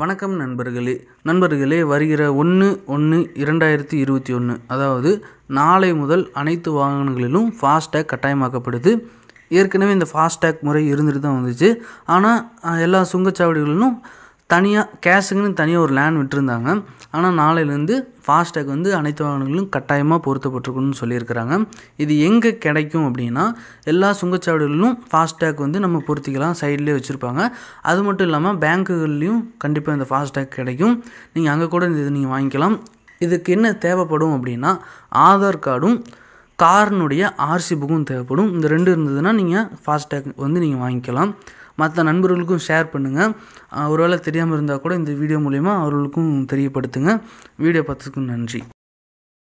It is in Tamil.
வணக்கம் நண்பர்களே நண்பர்களே வருகிற ஒன்று ஒன்று இரண்டாயிரத்தி இருபத்தி ஒன்று அதாவது நாளை முதல் அனைத்து வாகனங்களிலும் ஃபாஸ்டேக் கட்டாயமாக்கப்படுது ஏற்கனவே இந்த ஃபாஸ்டேக் முறை இருந்துட்டு தான் வந்துச்சு ஆனால் எல்லா சுங்கச்சாவடிகளிலும் தனியாக கேஷுங்கன்னு தனியாக ஒரு லேண்ட் விட்டுருந்தாங்க ஆனால் நாளையிலேருந்து ஃபாஸ்டேக் வந்து அனைத்து வாகனங்களும் கட்டாயமாக பொருத்தப்பட்டிருக்குன்னு சொல்லியிருக்கிறாங்க இது எங்கே கிடைக்கும் அப்படின்னா எல்லா சுங்கச்சாவடிகளிலும் ஃபாஸ்டேக் வந்து நம்ம பொருத்திக்கலாம் சைட்லேயே வச்சுருப்பாங்க அது மட்டும் இல்லாமல் பேங்க்குகள்லேயும் கண்டிப்பாக இந்த ஃபாஸ்டேக் கிடைக்கும் நீங்கள் அங்கே கூட இது நீங்கள் வாங்கிக்கலாம் இதுக்கு என்ன தேவைப்படும் அப்படின்னா ஆதார் கார்டும் கார்னுடைய ஆர்சி புக்கும் தேவைப்படும் இந்த ரெண்டு இருந்ததுன்னா நீங்கள் ஃபாஸ்டேக் வந்து நீங்கள் வாங்கிக்கலாம் மற்ற நண்பர்களுக்கும் ஷேர் பண்ணுங்கள் ஒருவேளை தெரியாமல் இருந்தால் கூட இந்த வீடியோ மூலிமா அவர்களுக்கும் தெரியப்படுத்துங்க வீடியோ பார்த்ததுக்கும் நன்றி